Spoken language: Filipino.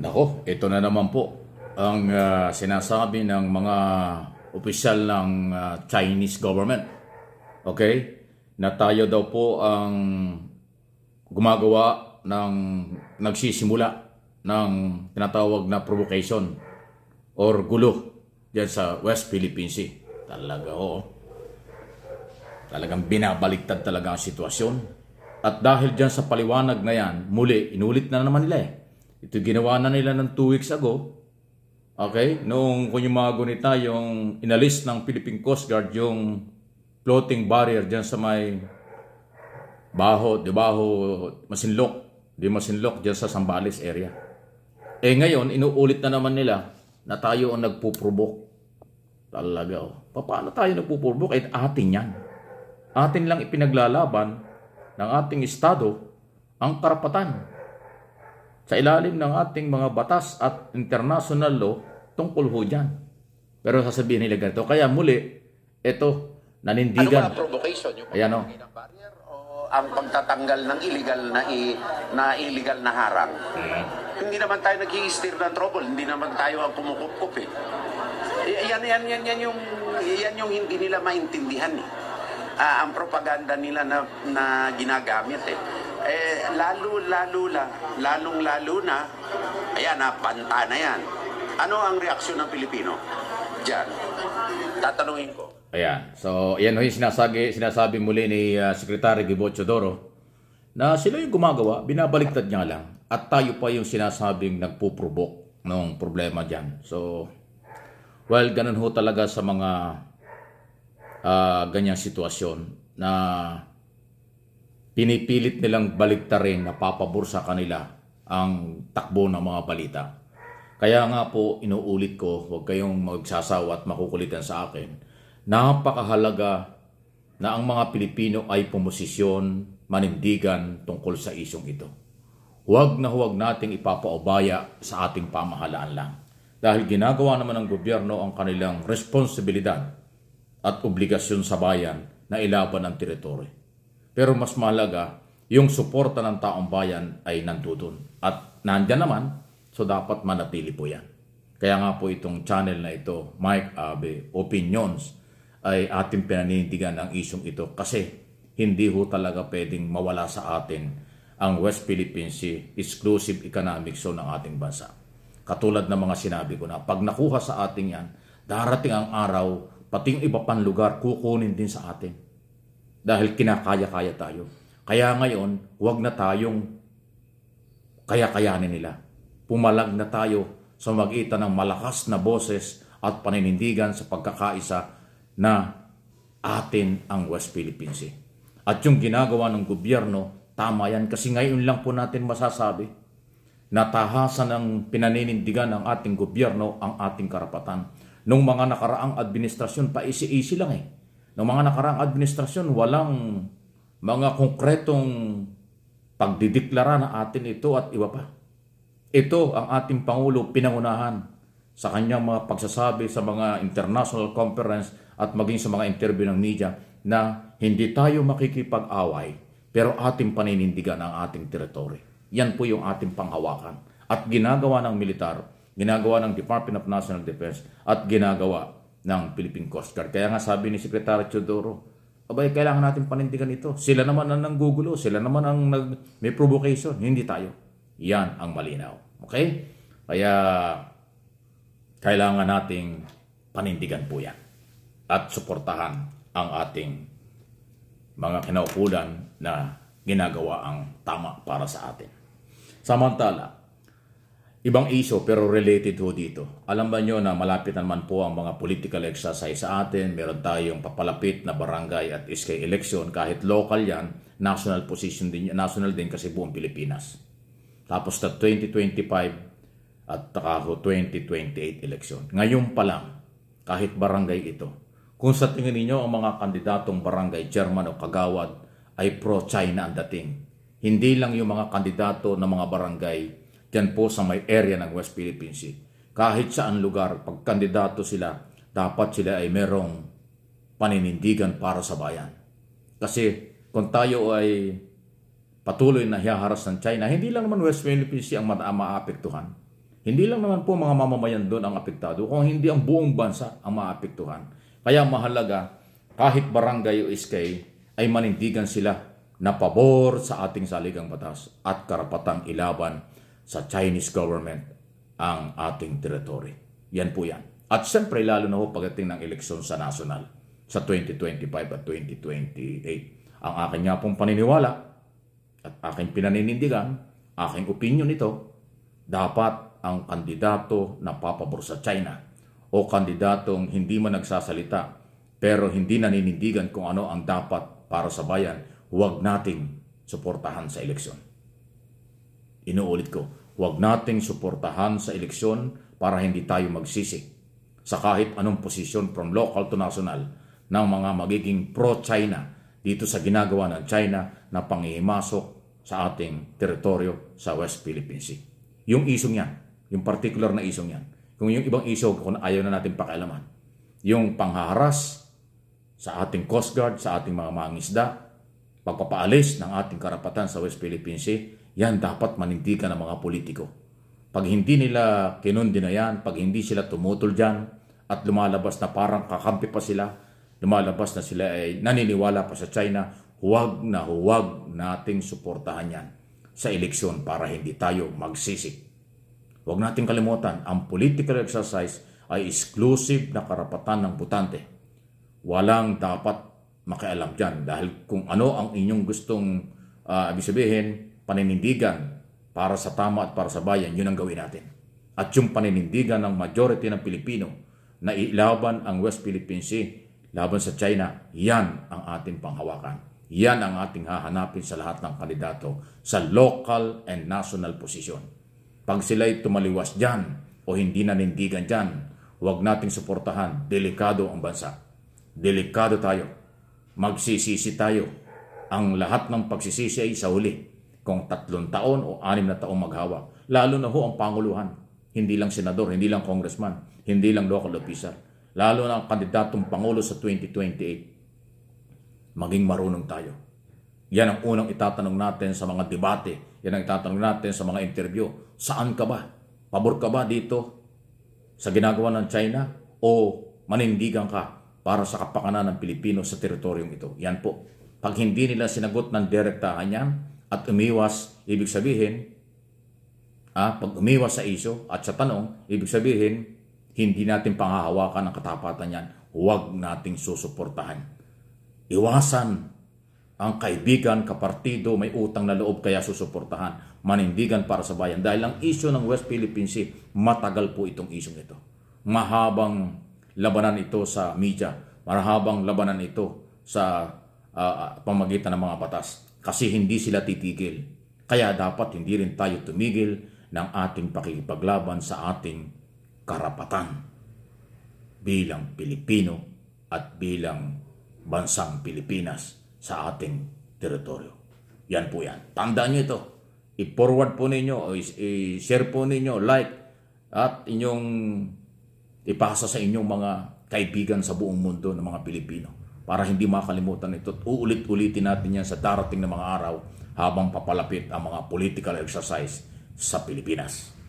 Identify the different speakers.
Speaker 1: Nako, ito na naman po ang uh, sinasabi ng mga opisyal ng uh, Chinese government. Okay? Na tayo daw po ang gumagawa ng nagsisimula ng tinatawag na provocation or gulo diyan sa West Philippine Sea. Talaga ho. Oh. Talagang binabaliktad talaga ang sitwasyon. At dahil diyan sa paliwanag na yan, muli, inulit na naman nila eh ito ginawa na nila ng 2 weeks ago. Okay? Noong mga gunita, yung inalis ng Philippine Coast Guard yung floating barrier dyan sa may Baho, di Baho, Masinlok. Di Masinlok, dyan sa Sambales area. Eh ngayon, inuulit na naman nila na tayo ang nagpuprobok. Talaga oh. Paano tayo nagpuprobok? Eh atin yan. Atin lang ipinaglalaban ng ating estado ang karapatan sa ilalim ng ating mga batas at international law tungkol ho dyan. Pero sasabihin nila ganito. Kaya muli, ito, nanindigan. Ano ba provocation? Yung Ayan oh. barrier o ang pagtatanggal ng illegal na, i, na illegal na harang. Hmm. Hindi naman tayo nag-i-steer ng trouble. Hindi naman tayo ang kumukup eh. Yan, yan, yan, yan, yung, yan yung hindi nila maintindihan eh. Uh, ang propaganda nila na, na ginagamit eh eh, lalo-lalo lang, lalong-lalo na, ayan, napanta na yan. Ano ang reaksyon ng Pilipino? Diyan. Tatanungin ko. Ayan. So, yan yung sinasabi, sinasabi muli ni uh, Secretary Gibocho Doro na sila yung gumagawa, binabaliktad niya lang. At tayo pa yung sinasabing nagpuprobok ng problema dyan. So, well, ganun ho talaga sa mga uh, ganyang sitwasyon na pinipilit nilang baliktarin na papabor sa kanila ang takbo ng mga balita. Kaya nga po, inuulit ko, huwag kayong magsasawa at makukulitan sa akin. Napakahalaga na ang mga Pilipino ay pumosisyon, manindigan tungkol sa isyong ito. Huwag na huwag nating ipapaubaya sa ating pamahalaan lang. Dahil ginagawa naman ng gobyerno ang kanilang responsibilidad at obligasyon sa bayan na ilaban ang teritoryo. Pero mas malaga yung suporta ng taong bayan ay nandoon. At nandyan naman, so dapat manatili po yan. Kaya nga po itong channel na ito, Mike Abe Opinions, ay ating pinanindigan ang isyong ito kasi hindi ho talaga pwedeng mawala sa atin ang West Philippine Sea exclusive economic zone ng ating bansa. Katulad ng mga sinabi ko na pag nakuha sa ating yan, darating ang araw, pating iba pang lugar kukunin din sa atin dahil kinakaya-kaya tayo. Kaya ngayon, huwag na tayong kaya-kayanin nila. Pumalag na tayo sa magitan ng malakas na boses at paninindigan sa pagkakaisa na atin ang West Philippine Sea. At yung ginagawa ng gobyerno, tama yan kasi ngayon lang po natin masasabi na tahasan ng pinaninindigan ng ating gobyerno ang ating karapatan. Nung mga nakaraang administrasyon, pa isi lang eh ng mga nakarang administrasyon, walang mga konkretong pagdideklara na atin ito at iba pa. Ito ang ating Pangulo pinangunahan sa kanyang mga pagsasabi sa mga international conference at maging sa mga interview ng media na hindi tayo makikipag-away pero ating paninindigan ang ating teritoryo. Yan po yung ating panghawakan. At ginagawa ng militar, ginagawa ng Department of National Defense at ginagawa ng Philippine Coast Guard. Kaya nga sabi ni Secretary Teodoro, abay kailangan natin panindigan ito. Sila naman ang nanggugulo, sila naman ang nag, may provocation, hindi tayo. Yan ang malinaw. Okay? Kaya kailangan nating panindigan po yan at suportahan ang ating mga kinaukulan na ginagawa ang tama para sa atin. Samantala, Ibang iso pero related ho dito. Alam ba nyo na malapit naman po ang mga political exercise sa atin. Meron tayong papalapit na barangay at SK election. Kahit local yan, national position din, national din kasi buong Pilipinas. Tapos na 2025 at tako 2028 election. Ngayon pa lang, kahit barangay ito. Kung sa tingin niyo ang mga kandidatong barangay chairman o kagawad ay pro-China ang dating. Hindi lang yung mga kandidato ng mga barangay yan po sa may area ng West Philippine Sea. Kahit saan lugar, pag kandidato sila, dapat sila ay merong paninindigan para sa bayan. Kasi kung tayo ay patuloy na hiharas ng China, hindi lang naman West Philippine Sea ang maapektuhan. Hindi lang naman po mga mamamayan doon ang apektado, kung hindi ang buong bansa ang maapektuhan. Kaya mahalaga, kahit barangay o iskay, ay manindigan sila na pabor sa ating saligang batas at karapatang ilaban sa Chinese government ang ating territory. Yan po yan. At siyempre, lalo na po pagdating ng eleksyon sa national sa 2025 at 2028. Ang akin nga pong paniniwala at aking pinaninindigan, aking opinion ito, dapat ang kandidato na papabor sa China o kandidatong hindi man nagsasalita pero hindi naninindigan kung ano ang dapat para sa bayan, huwag nating suportahan sa eleksyon. Inuulit ko, huwag nating suportahan sa eleksyon para hindi tayo magsisi sa kahit anong posisyon from local to national ng mga magiging pro-China dito sa ginagawa ng China na pangihimasok sa ating teritoryo sa West Philippine Sea. Yung isong yan, yung particular na isong yan, kung yung ibang iso kung ayaw na natin pakialaman. Yung pangharas sa ating Coast Guard, sa ating mga mangisda, pagpapaalis ng ating karapatan sa West Philippine Sea, yan dapat manindigan ng mga politiko. Pag hindi nila kinundi na yan, pag hindi sila tumutol dyan, at lumalabas na parang kakampi pa sila, lumalabas na sila ay naniniwala pa sa China, huwag na huwag nating suportahan yan sa eleksyon para hindi tayo magsisik. Huwag nating kalimutan, ang political exercise ay exclusive na karapatan ng butante. Walang dapat makialam dyan dahil kung ano ang inyong gustong uh, ibig paninindigan para sa tama at para sa bayan, yun ang gawin natin. At yung paninindigan ng majority ng Pilipino na ilaban ang West Philippine Sea laban sa China, yan ang ating panghawakan. Yan ang ating hahanapin sa lahat ng kandidato sa local and national position. Pag sila'y tumaliwas dyan o hindi nanindigan dyan, huwag nating suportahan. Delikado ang bansa. Delikado tayo. Magsisisi tayo. Ang lahat ng pagsisisi ay sa huli kung tatlong taon o anim na taon maghawa. Lalo na ho ang Panguluhan. Hindi lang senador, hindi lang congressman, hindi lang local official. Lalo na ang kandidatong Pangulo sa 2028. Maging marunong tayo. Yan ang unang itatanong natin sa mga debate. Yan ang itatanong natin sa mga interview. Saan ka ba? Pabor ka ba dito sa ginagawa ng China? O manindigan ka para sa kapakanan ng Pilipino sa teritoryong ito? Yan po. Pag hindi nila sinagot ng direktahan yan, at umiwas, ibig sabihin, ah, pag umiwas sa iso at sa tanong, ibig sabihin, hindi natin panghahawakan ang katapatan yan. Huwag nating susuportahan. Iwasan ang kaibigan, kapartido, may utang na loob kaya susuportahan. Manindigan para sa bayan. Dahil ang isyo ng West Philippine Sea, matagal po itong isong ito. Mahabang labanan ito sa media. Mahabang labanan ito sa uh, pamagitan ng mga batas kasi hindi sila titigil. Kaya dapat hindi rin tayo tumigil ng ating pakikipaglaban sa ating karapatan bilang Pilipino at bilang bansang Pilipinas sa ating teritoryo. Yan po yan. Tandaan nyo ito. I-forward po ninyo, i-share po ninyo, like, at inyong ipasa sa inyong mga kaibigan sa buong mundo ng mga Pilipino para hindi makalimutan ito uulit-ulitin natin yan sa darating na mga araw habang papalapit ang mga political exercise sa Pilipinas.